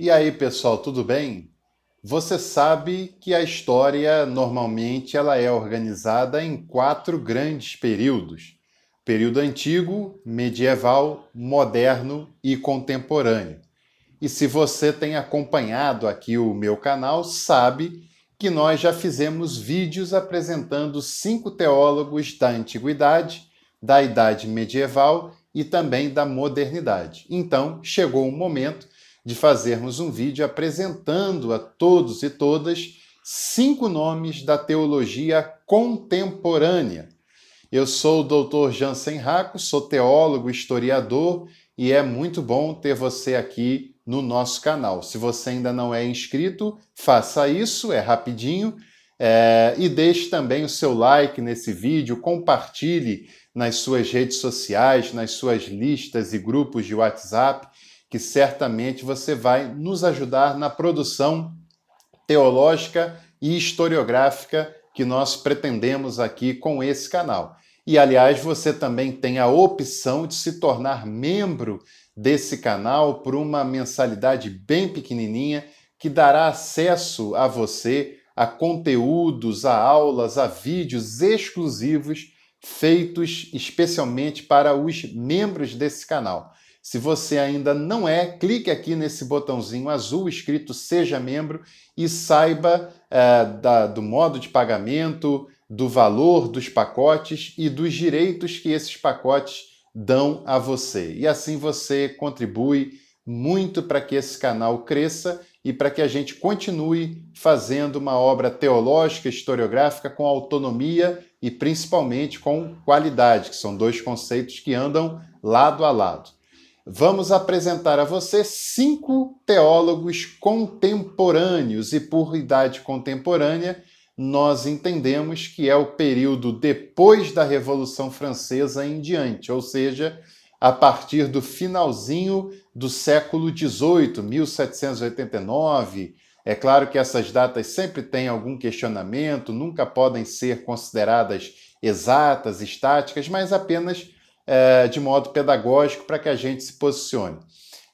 E aí, pessoal, tudo bem? Você sabe que a história normalmente ela é organizada em quatro grandes períodos: período antigo, medieval, moderno e contemporâneo. E se você tem acompanhado aqui o meu canal, sabe que nós já fizemos vídeos apresentando cinco teólogos da antiguidade, da idade medieval e também da modernidade. Então, chegou o um momento de fazermos um vídeo apresentando a todos e todas cinco nomes da teologia contemporânea. Eu sou o doutor Jansen Raco, sou teólogo, historiador e é muito bom ter você aqui no nosso canal. Se você ainda não é inscrito, faça isso, é rapidinho. É, e deixe também o seu like nesse vídeo, compartilhe nas suas redes sociais, nas suas listas e grupos de WhatsApp que certamente você vai nos ajudar na produção teológica e historiográfica que nós pretendemos aqui com esse canal. E aliás, você também tem a opção de se tornar membro desse canal por uma mensalidade bem pequenininha que dará acesso a você a conteúdos, a aulas, a vídeos exclusivos feitos especialmente para os membros desse canal. Se você ainda não é, clique aqui nesse botãozinho azul escrito Seja Membro e saiba é, da, do modo de pagamento, do valor dos pacotes e dos direitos que esses pacotes dão a você. E assim você contribui muito para que esse canal cresça e para que a gente continue fazendo uma obra teológica, historiográfica com autonomia e principalmente com qualidade, que são dois conceitos que andam lado a lado vamos apresentar a você cinco teólogos contemporâneos, e por idade contemporânea, nós entendemos que é o período depois da Revolução Francesa em diante, ou seja, a partir do finalzinho do século XVIII, 1789. É claro que essas datas sempre têm algum questionamento, nunca podem ser consideradas exatas, estáticas, mas apenas é, de modo pedagógico para que a gente se posicione.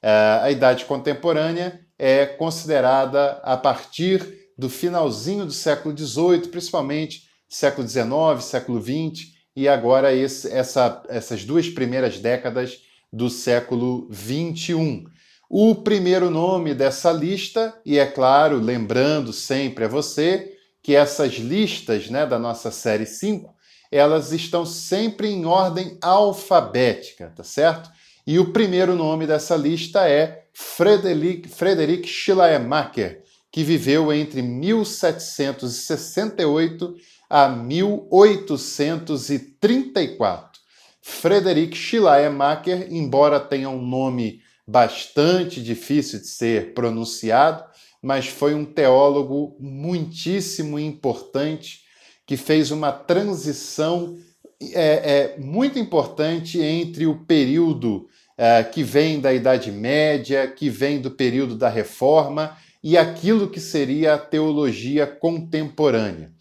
É, a idade contemporânea é considerada a partir do finalzinho do século XVIII, principalmente século XIX, século XX e agora esse, essa, essas duas primeiras décadas do século XXI. O primeiro nome dessa lista, e é claro, lembrando sempre a você que essas listas né, da nossa série 5 elas estão sempre em ordem alfabética, tá certo? E o primeiro nome dessa lista é Frederick, Frederick Schleiermacher, que viveu entre 1768 a 1834. Frederick Schleiermacher, embora tenha um nome bastante difícil de ser pronunciado, mas foi um teólogo muitíssimo importante que fez uma transição é, é, muito importante entre o período é, que vem da Idade Média, que vem do período da Reforma, e aquilo que seria a teologia contemporânea.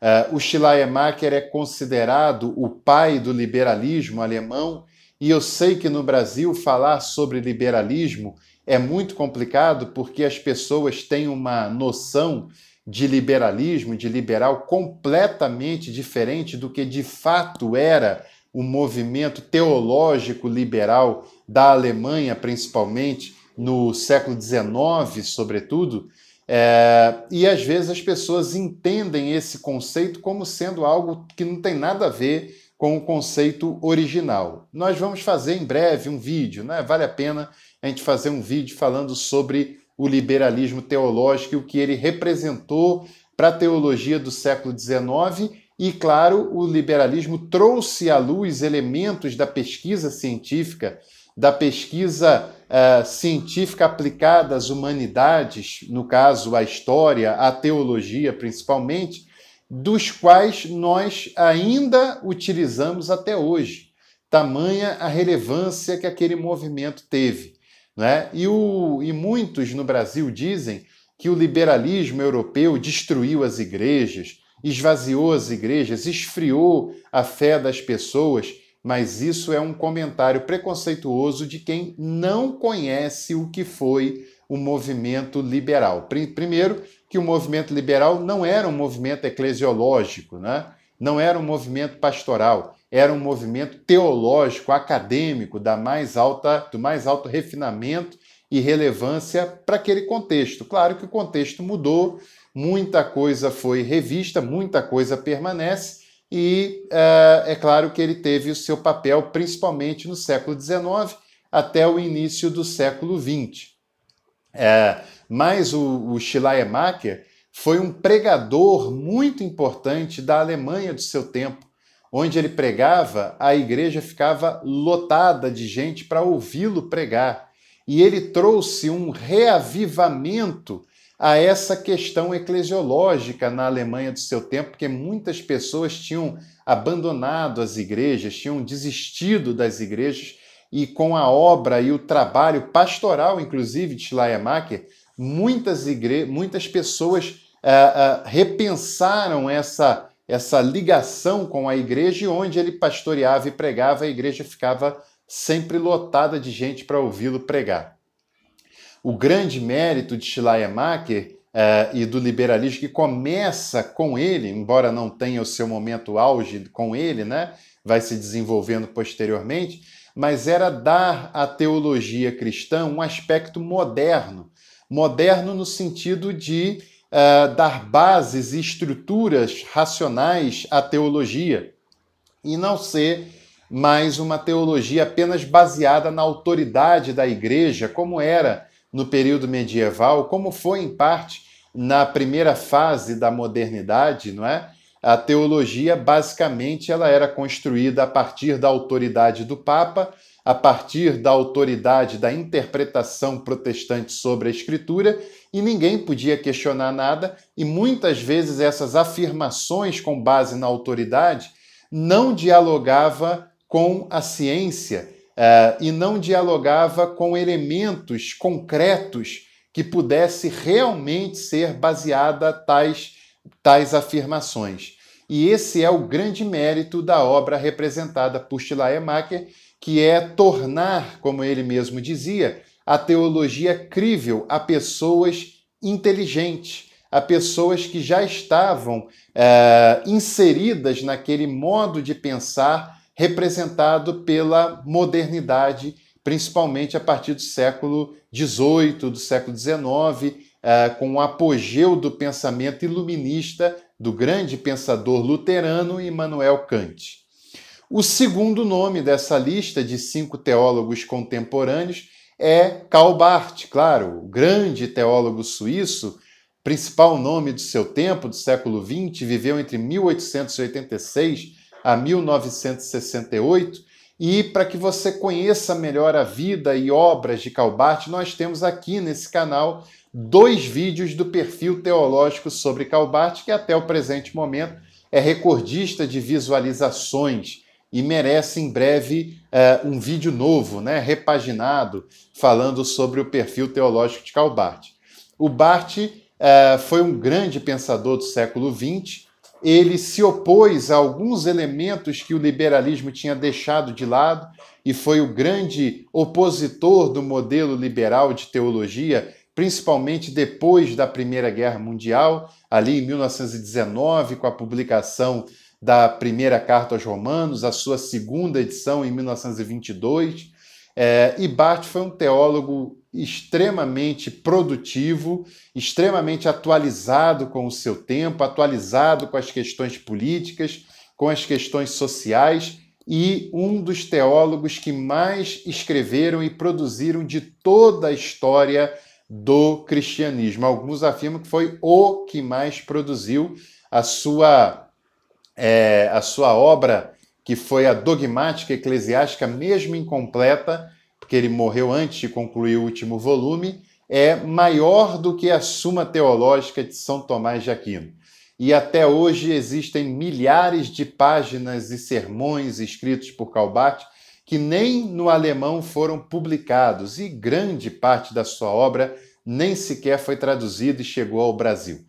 É, o Schleiermacher é considerado o pai do liberalismo alemão, e eu sei que no Brasil falar sobre liberalismo é muito complicado porque as pessoas têm uma noção de liberalismo, de liberal, completamente diferente do que de fato era o movimento teológico liberal da Alemanha, principalmente no século XIX, sobretudo. É, e às vezes as pessoas entendem esse conceito como sendo algo que não tem nada a ver com o conceito original. Nós vamos fazer em breve um vídeo, né? vale a pena a gente fazer um vídeo falando sobre o liberalismo teológico e o que ele representou para a teologia do século XIX. E, claro, o liberalismo trouxe à luz elementos da pesquisa científica, da pesquisa uh, científica aplicada às humanidades, no caso, à história, à teologia, principalmente, dos quais nós ainda utilizamos até hoje. Tamanha a relevância que aquele movimento teve. Né? E, o, e muitos no Brasil dizem que o liberalismo europeu destruiu as igrejas, esvaziou as igrejas, esfriou a fé das pessoas, mas isso é um comentário preconceituoso de quem não conhece o que foi o movimento liberal. Primeiro, que o movimento liberal não era um movimento eclesiológico, né? não era um movimento pastoral era um movimento teológico, acadêmico, da mais alta, do mais alto refinamento e relevância para aquele contexto. Claro que o contexto mudou, muita coisa foi revista, muita coisa permanece, e eh, é claro que ele teve o seu papel principalmente no século XIX até o início do século XX. É, mas o, o Schleiermacher foi um pregador muito importante da Alemanha do seu tempo, Onde ele pregava, a igreja ficava lotada de gente para ouvi-lo pregar. E ele trouxe um reavivamento a essa questão eclesiológica na Alemanha do seu tempo, porque muitas pessoas tinham abandonado as igrejas, tinham desistido das igrejas, e com a obra e o trabalho pastoral, inclusive, de Schleiermacher, muitas, igre... muitas pessoas uh, uh, repensaram essa essa ligação com a igreja, e onde ele pastoreava e pregava, a igreja ficava sempre lotada de gente para ouvi-lo pregar. O grande mérito de Schleiermacher uh, e do liberalismo, que começa com ele, embora não tenha o seu momento auge com ele, né? vai se desenvolvendo posteriormente, mas era dar à teologia cristã um aspecto moderno moderno no sentido de uh, dar bases e estruturas racionais à teologia e não ser mais uma teologia apenas baseada na autoridade da igreja, como era no período medieval, como foi em parte na primeira fase da modernidade, não é? A teologia basicamente ela era construída a partir da autoridade do papa a partir da autoridade da interpretação protestante sobre a Escritura, e ninguém podia questionar nada, e muitas vezes essas afirmações com base na autoridade não dialogava com a ciência uh, e não dialogava com elementos concretos que pudesse realmente ser baseada tais, tais afirmações. E esse é o grande mérito da obra representada por Schleiermacher, que é tornar, como ele mesmo dizia, a teologia crível a pessoas inteligentes, a pessoas que já estavam é, inseridas naquele modo de pensar representado pela modernidade, principalmente a partir do século XVIII, do século XIX, é, eh, com o apogeu do pensamento iluminista do grande pensador luterano Immanuel Kant. O segundo nome dessa lista de cinco teólogos contemporâneos é Karl Barth, claro, o grande teólogo suíço, principal nome do seu tempo, do século XX, viveu entre 1886 a 1968. E para que você conheça melhor a vida e obras de Karl Barth, nós temos aqui nesse canal dois vídeos do perfil teológico sobre Karl Barth, que até o presente momento é recordista de visualizações e merece em breve uh, um vídeo novo, né, repaginado, falando sobre o perfil teológico de Karl Barth. O Barth uh, foi um grande pensador do século XX. Ele se opôs a alguns elementos que o liberalismo tinha deixado de lado e foi o grande opositor do modelo liberal de teologia, principalmente depois da Primeira Guerra Mundial, ali em 1919, com a publicação da primeira carta aos Romanos, a sua segunda edição em 1922. É, e Barth foi um teólogo extremamente produtivo, extremamente atualizado com o seu tempo, atualizado com as questões políticas, com as questões sociais e um dos teólogos que mais escreveram e produziram de toda a história do cristianismo. Alguns afirmam que foi o que mais produziu a sua é, a sua obra, que foi a Dogmática Eclesiástica, mesmo incompleta, porque ele morreu antes de concluir o último volume, é maior do que a Suma Teológica de São Tomás de Aquino. E até hoje existem milhares de páginas e sermões escritos por Calbart que nem no alemão foram publicados, e grande parte da sua obra nem sequer foi traduzida e chegou ao Brasil.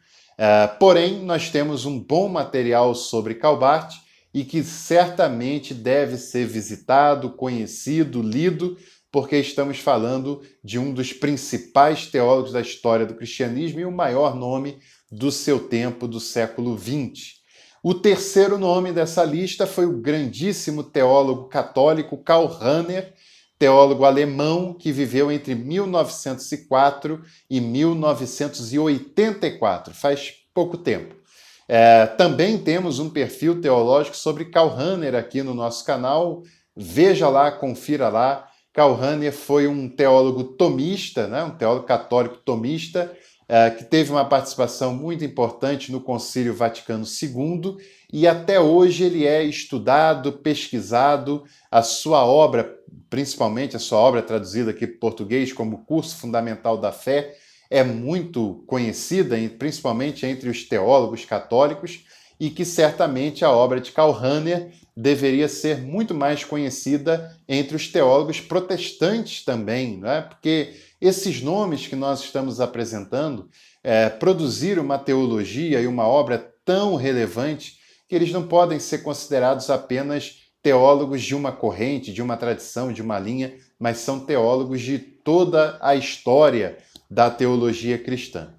É, porém, nós temos um bom material sobre Calbart e que certamente deve ser visitado, conhecido, lido, porque estamos falando de um dos principais teólogos da história do cristianismo e o maior nome do seu tempo, do século XX. O terceiro nome dessa lista foi o grandíssimo teólogo católico Karl Rahner, teólogo alemão que viveu entre 1904 e 1984, faz pouco tempo. É, também temos um perfil teológico sobre Karl Hanner aqui no nosso canal. Veja lá, confira lá. Karl Hanner foi um teólogo tomista, né? um teólogo católico tomista, é, que teve uma participação muito importante no Concílio Vaticano II e até hoje ele é estudado, pesquisado, a sua obra, principalmente a sua obra traduzida aqui para português como Curso Fundamental da Fé, é muito conhecida, principalmente entre os teólogos católicos e que certamente a obra de Karl Rahner deveria ser muito mais conhecida entre os teólogos protestantes também, é? porque esses nomes que nós estamos apresentando é, produziram uma teologia e uma obra tão relevante que eles não podem ser considerados apenas teólogos de uma corrente, de uma tradição, de uma linha, mas são teólogos de toda a história da teologia cristã.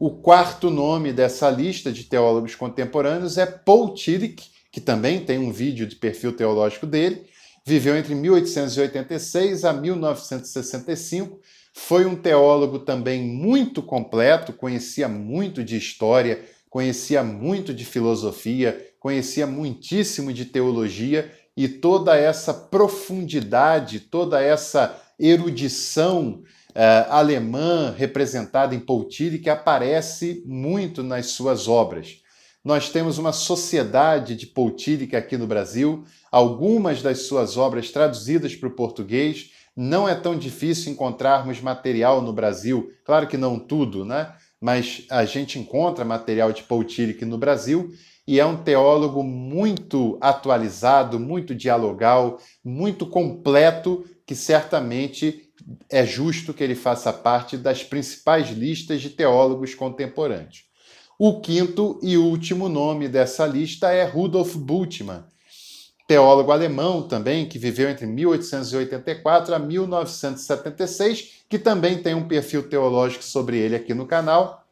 O quarto nome dessa lista de teólogos contemporâneos é Paul Tillich, que também tem um vídeo de perfil teológico dele. Viveu entre 1886 a 1965. Foi um teólogo também muito completo, conhecia muito de história, conhecia muito de filosofia, conhecia muitíssimo de teologia e toda essa profundidade, toda essa erudição uh, alemã representada em Poutili que aparece muito nas suas obras. Nós temos uma sociedade de Poutílica é aqui no Brasil, algumas das suas obras traduzidas para o português. Não é tão difícil encontrarmos material no Brasil, claro que não tudo, né? Mas a gente encontra material de Poutílica no Brasil e é um teólogo muito atualizado, muito dialogal, muito completo, que certamente é justo que ele faça parte das principais listas de teólogos contemporâneos. O quinto e último nome dessa lista é Rudolf Bultmann, teólogo alemão também, que viveu entre 1884 a 1976, que também tem um perfil teológico sobre ele aqui no canal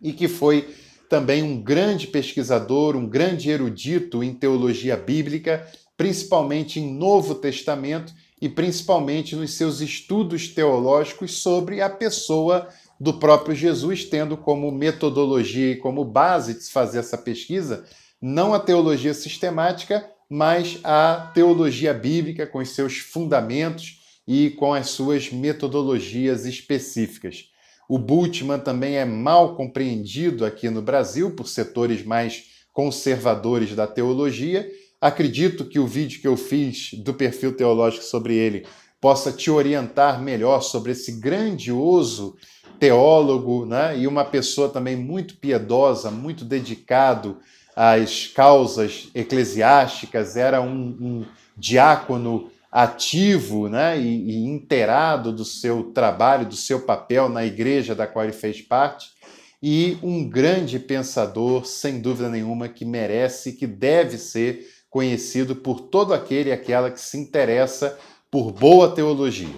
e que foi também um grande pesquisador, um grande erudito em teologia bíblica, principalmente em Novo Testamento e principalmente nos seus estudos teológicos sobre a pessoa do próprio Jesus, tendo como metodologia e como base de se fazer essa pesquisa não a teologia sistemática, mas a teologia bíblica com os seus fundamentos e com as suas metodologias específicas. O Bultmann também é mal compreendido aqui no Brasil por setores mais conservadores da teologia Acredito que o vídeo que eu fiz do perfil teológico sobre ele possa te orientar melhor sobre esse grandioso teólogo né? e uma pessoa também muito piedosa, muito dedicado às causas eclesiásticas, era um, um diácono ativo né? e, e inteirado do seu trabalho, do seu papel na igreja da qual ele fez parte, e um grande pensador, sem dúvida nenhuma, que merece, que deve ser conhecido por todo aquele e aquela que se interessa por boa teologia.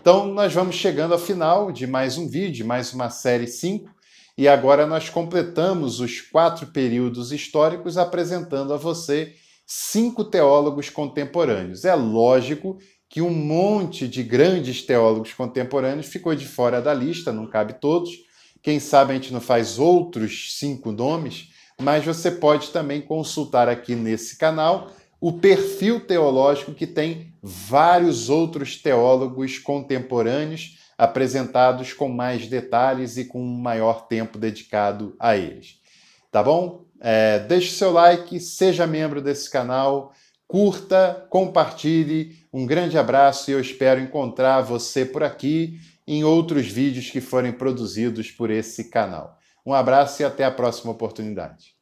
Então, nós vamos chegando ao final de mais um vídeo, mais uma série 5, e agora nós completamos os quatro períodos históricos apresentando a você cinco teólogos contemporâneos. É lógico que um monte de grandes teólogos contemporâneos ficou de fora da lista, não cabe todos. Quem sabe a gente não faz outros cinco nomes, mas você pode também consultar aqui nesse canal o perfil teológico que tem vários outros teólogos contemporâneos apresentados com mais detalhes e com um maior tempo dedicado a eles. Tá bom? É, deixe seu like, seja membro desse canal, curta, compartilhe. Um grande abraço e eu espero encontrar você por aqui em outros vídeos que forem produzidos por esse canal. Um abraço e até a próxima oportunidade.